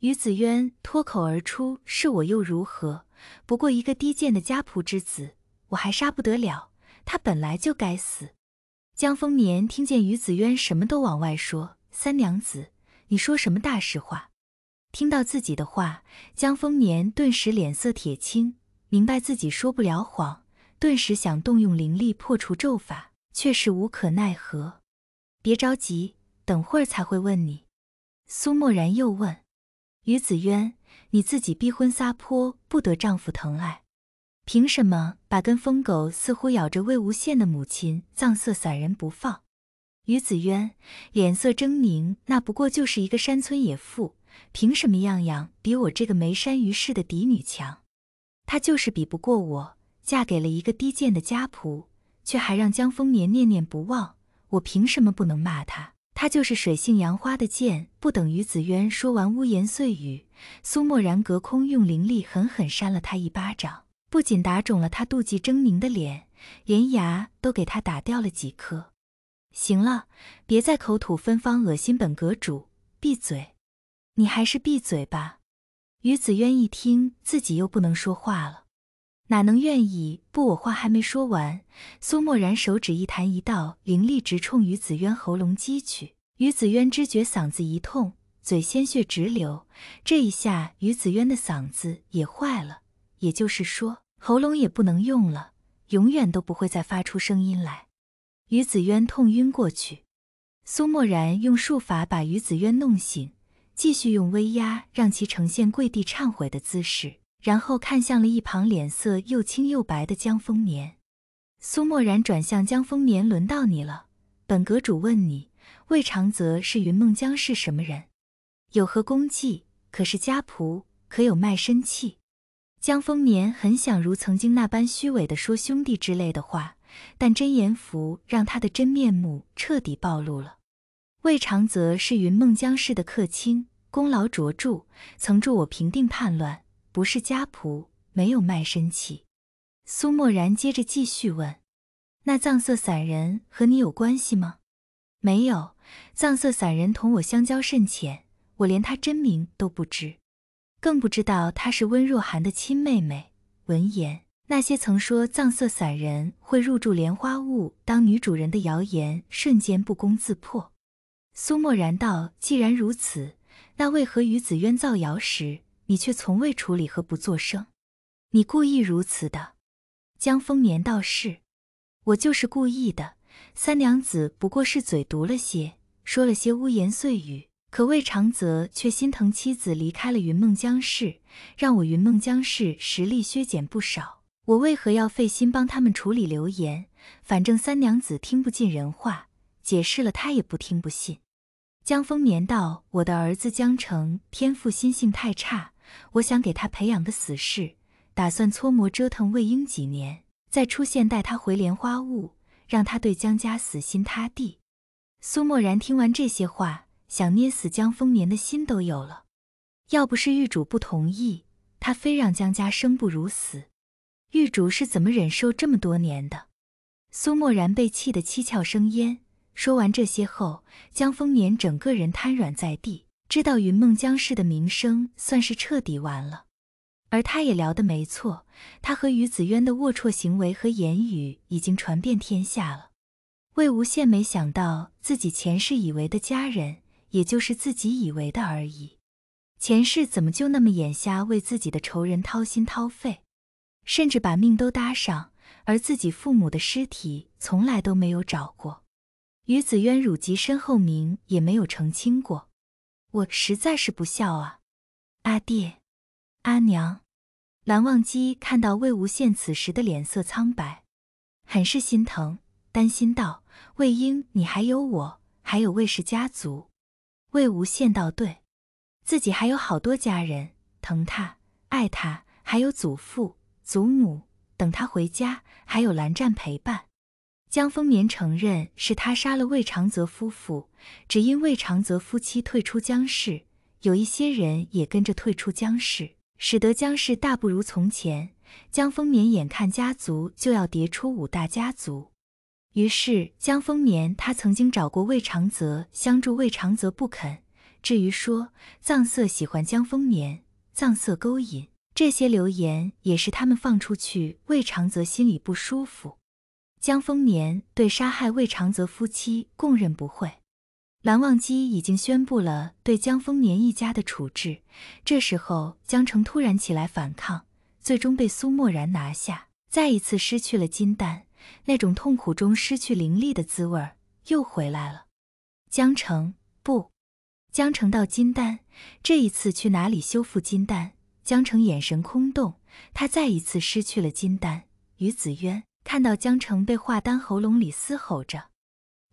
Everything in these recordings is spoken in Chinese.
于子渊脱口而出：“是我又如何？不过一个低贱的家仆之子，我还杀不得了。他本来就该死。”江丰年听见于子渊什么都往外说，三娘子，你说什么大实话？听到自己的话，江丰年顿时脸色铁青，明白自己说不了谎，顿时想动用灵力破除咒法，却是无可奈何。别着急，等会儿才会问你。苏漠然又问。于子渊，你自己逼婚撒泼，不得丈夫疼爱，凭什么把跟疯狗似乎咬着魏无羡的母亲藏色散人不放？于子渊脸色狰狞，那不过就是一个山村野妇，凭什么样样比我这个眉山于市的嫡女强？她就是比不过我，嫁给了一个低贱的家仆，却还让江丰年念念不忘，我凭什么不能骂她？他就是水性杨花的贱！不等于子渊说完污言碎语，苏漠然隔空用灵力狠狠扇了他一巴掌，不仅打肿了他妒忌狰狞的脸，连牙都给他打掉了几颗。行了，别再口吐芬芳恶心本阁主，闭嘴！你还是闭嘴吧。于子渊一听，自己又不能说话了。哪能愿意？不，我话还没说完。苏漠然手指一弹，一道灵力直冲于子渊喉咙击去。于子渊只觉嗓子一痛，嘴鲜血直流。这一下，于子渊的嗓子也坏了，也就是说，喉咙也不能用了，永远都不会再发出声音来。于子渊痛晕过去，苏漠然用术法把于子渊弄醒，继续用威压让其呈现跪地忏悔的姿势。然后看向了一旁脸色又青又白的江丰年，苏漠然转向江丰年：“轮到你了，本阁主问你，魏长泽是云梦江氏什么人？有何功绩？可是家仆？可有卖身契？”江丰年很想如曾经那般虚伪的说兄弟之类的话，但真言符让他的真面目彻底暴露了。魏长泽是云梦江氏的客卿，功劳卓著，曾助我平定叛乱。不是家仆，没有卖身契。苏漠然接着继续问：“那藏色散人和你有关系吗？”“没有，藏色散人同我相交甚浅，我连他真名都不知，更不知道他是温若寒的亲妹妹。”闻言，那些曾说藏色散人会入住莲花坞当女主人的谣言瞬间不攻自破。苏漠然道：“既然如此，那为何于子渊造谣时？”你却从未处理和不作声，你故意如此的。江丰年道是，我就是故意的。三娘子不过是嘴毒了些，说了些污言碎语。可魏长泽却心疼妻子离开了云梦江氏，让我云梦江氏实力削减不少。我为何要费心帮他们处理流言？反正三娘子听不进人话，解释了他也不听不信。江丰年道，我的儿子江城天赋心性太差。我想给他培养个死士，打算搓磨折腾魏婴几年，再出现带他回莲花坞，让他对江家死心塌地。苏漠然听完这些话，想捏死江丰年的心都有了。要不是玉主不同意，他非让江家生不如死。玉主是怎么忍受这么多年的？苏漠然被气得七窍生烟。说完这些后，江丰年整个人瘫软在地。知道云梦江氏的名声算是彻底完了，而他也聊得没错，他和于子渊的龌龊行为和言语已经传遍天下了。魏无羡没想到自己前世以为的家人，也就是自己以为的而已。前世怎么就那么眼瞎，为自己的仇人掏心掏肺，甚至把命都搭上，而自己父母的尸体从来都没有找过，于子渊辱及身后名也没有澄清过。我实在是不孝啊，阿爹，阿娘。蓝忘机看到魏无羡此时的脸色苍白，很是心疼，担心道：“魏婴，你还有我，还有魏氏家族。”魏无羡道：“对，自己还有好多家人，疼他，爱他，还有祖父、祖母。等他回家，还有蓝湛陪伴。”江丰年承认是他杀了魏长泽夫妇，只因魏长泽夫妻退出江氏，有一些人也跟着退出江氏，使得江氏大不如从前。江丰年眼看家族就要跌出五大家族，于是江丰年他曾经找过魏长泽相助，魏长泽不肯。至于说藏色喜欢江丰年，藏色勾引这些流言，也是他们放出去，魏长泽心里不舒服。江丰年对杀害魏长泽夫妻供认不讳。蓝忘机已经宣布了对江丰年一家的处置。这时候，江澄突然起来反抗，最终被苏莫然拿下，再一次失去了金丹。那种痛苦中失去灵力的滋味又回来了。江澄不，江澄到金丹，这一次去哪里修复金丹？江澄眼神空洞，他再一次失去了金丹。于子渊。看到江澄被划丹，喉咙里嘶吼着：“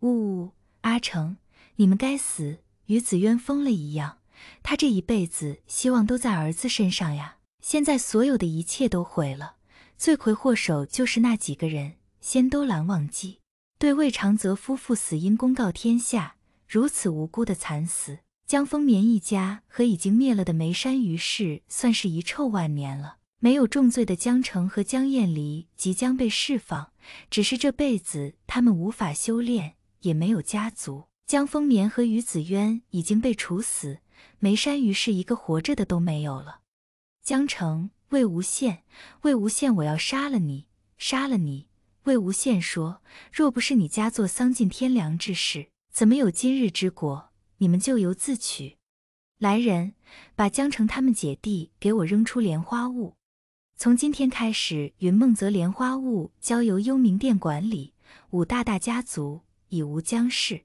呜呜，阿澄，你们该死！”于子渊疯了一样，他这一辈子希望都在儿子身上呀，现在所有的一切都毁了，罪魁祸首就是那几个人。先都蓝忘机对魏长泽夫妇死因公告天下，如此无辜的惨死，江丰年一家和已经灭了的梅山余氏算是遗臭万年了。没有重罪的江澄和江燕离即将被释放，只是这辈子他们无法修炼，也没有家族。江丰年和于子渊已经被处死，梅山于是一个活着的都没有了。江澄，魏无羡，魏无羡，我要杀了你，杀了你！魏无羡说：“若不是你家做丧尽天良之事，怎么有今日之果？你们咎由自取。”来人，把江澄他们姐弟给我扔出莲花坞。从今天开始，云梦泽莲花坞交由幽冥殿管理。五大大家族已无江氏，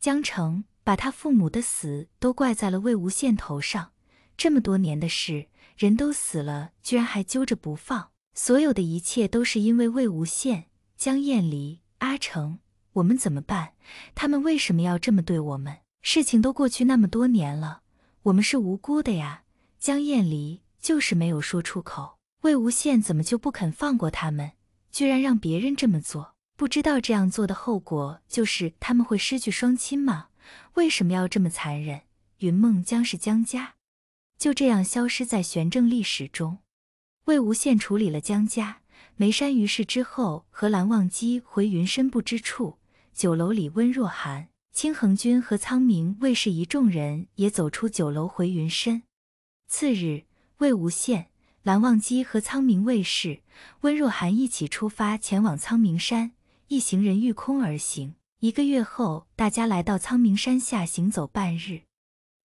江澄把他父母的死都怪在了魏无羡头上。这么多年的事，人都死了，居然还揪着不放。所有的一切都是因为魏无羡。江厌离，阿成，我们怎么办？他们为什么要这么对我们？事情都过去那么多年了，我们是无辜的呀。江厌离就是没有说出口。魏无羡怎么就不肯放过他们？居然让别人这么做，不知道这样做的后果就是他们会失去双亲吗？为什么要这么残忍？云梦江氏江家就这样消失在玄正历史中。魏无羡处理了江家眉山余氏之后，和蓝忘机回云深不知处酒楼里，温若寒、青衡君和苍明魏氏一众人也走出酒楼回云深。次日，魏无羡。蓝忘机和苍明卫士温若寒一起出发，前往苍明山。一行人御空而行。一个月后，大家来到苍明山下，行走半日。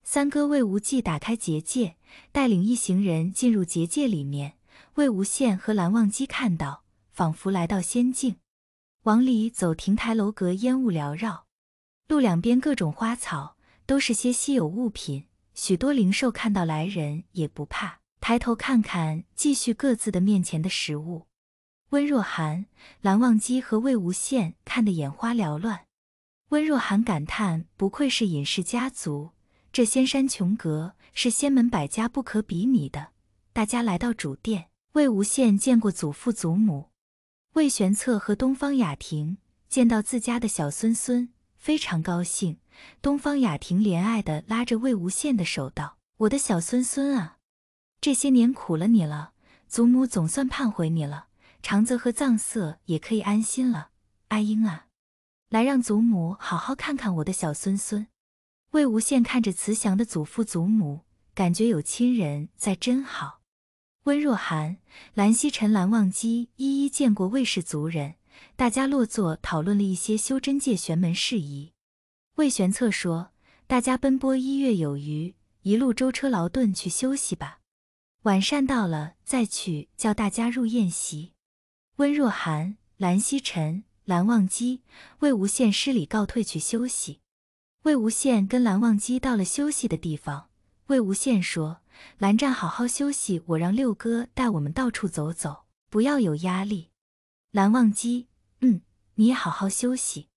三哥魏无忌打开结界，带领一行人进入结界里面。魏无羡和蓝忘机看到，仿佛来到仙境。往里走，亭台楼阁，烟雾缭绕，路两边各种花草都是些稀有物品。许多灵兽看到来人也不怕。抬头看看，继续各自的面前的食物。温若寒、蓝忘机和魏无羡看得眼花缭乱。温若寒感叹：“不愧是隐士家族，这仙山琼阁是仙门百家不可比拟的。”大家来到主殿，魏无羡见过祖父祖母，魏玄策和东方雅婷见到自家的小孙孙，非常高兴。东方雅婷怜爱的拉着魏无羡的手道：“我的小孙孙啊。”这些年苦了你了，祖母总算盼回你了，长泽和藏色也可以安心了。阿英啊，来让祖母好好看看我的小孙孙。魏无羡看着慈祥的祖父祖母，感觉有亲人在真好。温若寒、蓝曦臣、蓝忘机一一见过魏氏族人，大家落座讨论了一些修真界玄门事宜。魏玄策说：“大家奔波一月有余，一路舟车劳顿，去休息吧。”晚膳到了，再去叫大家入宴席。温若寒、蓝曦臣、蓝忘机、魏无羡施礼告退去休息。魏无羡跟蓝忘机到了休息的地方，魏无羡说：“蓝湛，好好休息，我让六哥带我们到处走走，不要有压力。”蓝忘机，嗯，你也好好休息。